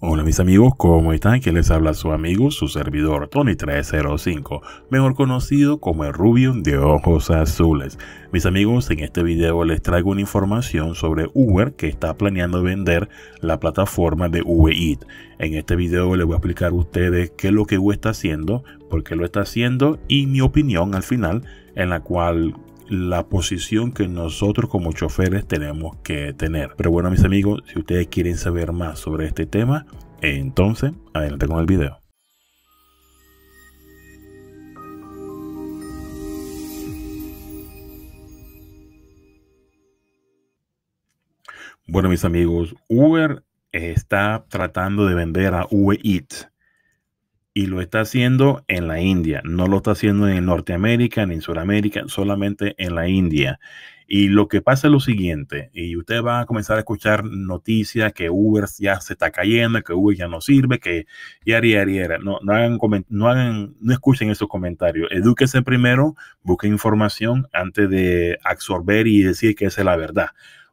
Hola mis amigos, ¿cómo están? Que les habla su amigo, su servidor Tony305, mejor conocido como el rubio de ojos azules. Mis amigos, en este video les traigo una información sobre Uber que está planeando vender la plataforma de Uber En este video les voy a explicar a ustedes qué es lo que Uber está haciendo, por qué lo está haciendo y mi opinión al final en la cual la posición que nosotros como choferes tenemos que tener. Pero bueno, mis amigos, si ustedes quieren saber más sobre este tema, entonces adelante con el video. Bueno, mis amigos, Uber está tratando de vender a Uber Eats y lo está haciendo en la India, no lo está haciendo en Norteamérica ni en Sudamérica, solamente en la India. Y lo que pasa es lo siguiente, y usted va a comenzar a escuchar noticias que Uber ya se está cayendo, que Uber ya no sirve, que ya yari, No, no, hagan, no hagan, no escuchen esos comentarios. Edúquese primero, busque información antes de absorber y decir que esa es la verdad.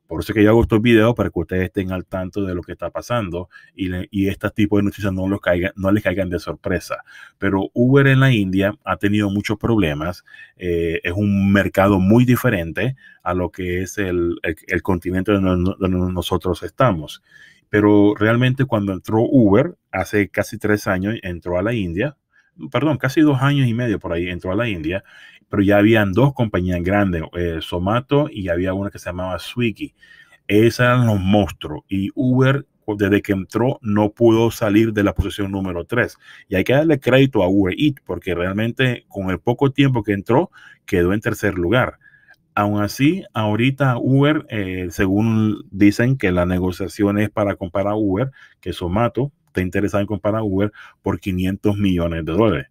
Por eso que yo hago estos videos para que ustedes estén al tanto de lo que está pasando y, este tipo de noticias no, no les caigan de sorpresa. Pero Uber en la India ha tenido muchos problemas. Eh, es un mercado muy diferente a lo que es el, continente donde nosotros estamos. Pero realmente cuando entró Uber, hace casi tres años, entró a la India, perdón, casi dos años y medio por ahí entró a la India, pero ya habían dos compañías grandes, Somato eh, y había una que se llamaba Swiggy. Esos eran los monstruos. Y Uber, desde que entró, no pudo salir de la posición número 3. Y hay que darle crédito a Uber Eats, porque realmente con el poco tiempo que entró, quedó en tercer lugar. Aún así, ahorita Uber, eh, según dicen que la negociación es para comprar a Uber, que Somato, está interesada en comprar a Uber por 500 millones de dólares.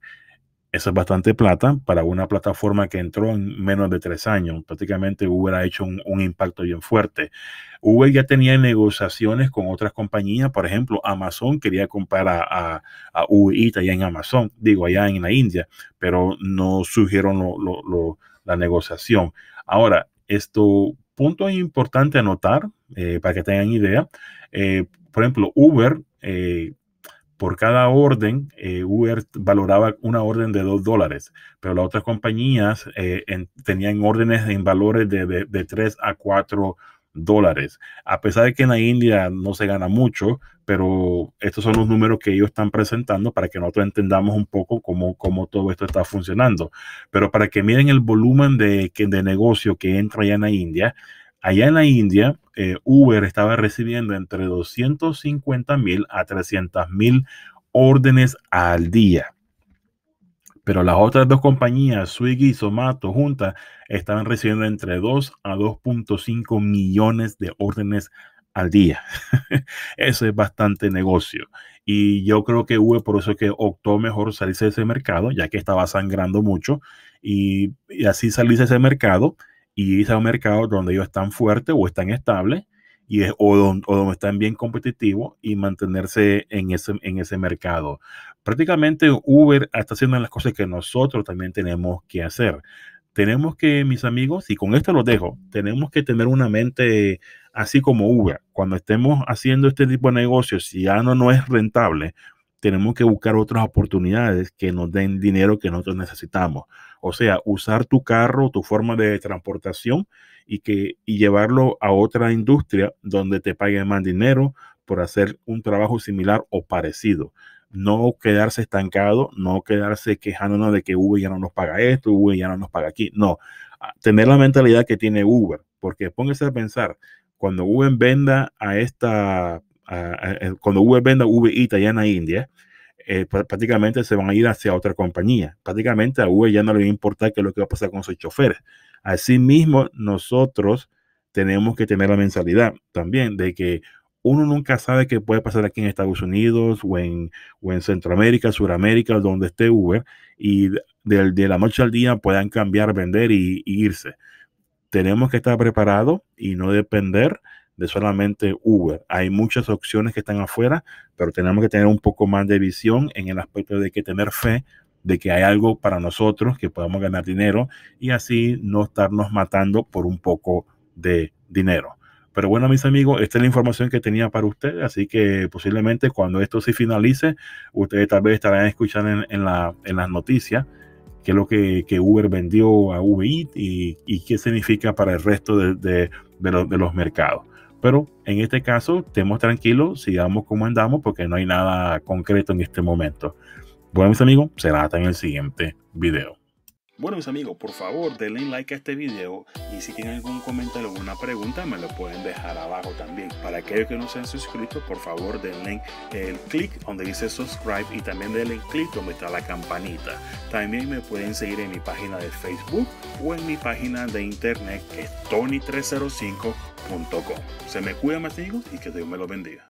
Eso es bastante plata para una plataforma que entró en menos de tres años. Prácticamente Uber ha hecho un, impacto bien fuerte. Uber ya tenía negociaciones con otras compañías. Por ejemplo, Amazon quería comprar a, a, Uber en Amazon, digo, allá en la India, pero no surgieron la negociación. Ahora, esto, punto importante anotar eh, para que tengan idea. Eh, por ejemplo, Uber eh, por cada orden, eh, Uber valoraba una orden de 2 dólares, pero las otras compañías eh, tenían órdenes en valores de, 3 a 4 dólares. A pesar de que en la India no se gana mucho, pero estos son los números que ellos están presentando para que nosotros entendamos un poco cómo, todo esto está funcionando. Pero para que miren el volumen de, de negocio que entra allá en la India, allá en la India eh, Uber estaba recibiendo entre 250 mil a 300 mil órdenes al día. Pero las otras dos compañías, Swiggy y Somato, juntas, estaban recibiendo entre 2 a 2.5 millones de órdenes al día. eso es bastante negocio. Y yo creo que Uber por eso que optó mejor salirse de ese mercado, ya que estaba sangrando mucho. Y, y así salirse de ese mercado y irse a un mercado donde ellos están fuertes o están estables y o, donde, están bien competitivos y mantenerse en ese, mercado. Prácticamente Uber está haciendo las cosas que nosotros también tenemos que hacer. Tenemos que, mis amigos, y con esto lo dejo, tenemos que tener una mente así como Uber. Cuando estemos haciendo este tipo de negocios, si ya no, no es rentable, tenemos que buscar otras oportunidades que nos den dinero que nosotros necesitamos. O sea, usar tu carro, tu forma de transportación y, que, llevarlo a otra industria donde te paguen más dinero por hacer un trabajo similar o parecido no quedarse estancado, no quedarse quejándonos de que Uber ya no nos paga esto, Uber ya no nos paga aquí. No, ah, tener la mentalidad que tiene Uber, porque póngase a pensar, cuando Uber venda a esta cuando Uber venda v allá en India, eh, prácticamente se van a ir hacia otra compañía. Prácticamente a Uber ya no le va a importar qué es lo que va a pasar con sus choferes. Asimismo, nosotros tenemos que tener la mensalidad también de que uno nunca sabe qué puede pasar aquí en Estados Unidos o en, o en Centroamérica, Suramérica, donde esté Uber, y de, la noche al día puedan cambiar, vender y, y irse. Tenemos que estar preparados y no depender de solamente Uber. Hay muchas opciones que están afuera, pero tenemos que tener un poco más de visión en el aspecto de que tener fe de que hay algo para nosotros, que podamos ganar dinero y así no estarnos matando por un poco de dinero. Pero bueno, mis amigos, esta es la información que tenía para ustedes, así que posiblemente cuando esto se finalice, ustedes tal vez estarán escuchando en, las noticias qué es lo que, Uber vendió a Vi y, qué significa para el resto de los mercados. Pero en este caso, estemos tranquilos, sigamos como andamos, porque no hay nada concreto en este momento. Bueno, mis amigos, será hasta en el siguiente video. Bueno mis amigos, por favor denle like a este video y si tienen algún comentario o alguna pregunta me lo pueden dejar abajo también. Para aquellos que no se han suscrito, por favor denle el clic donde dice subscribe y también denle clic donde está la campanita. También me pueden seguir en mi página de Facebook o en mi página de internet que es tony305.com. Se me cuida mis amigos y que Dios me los bendiga.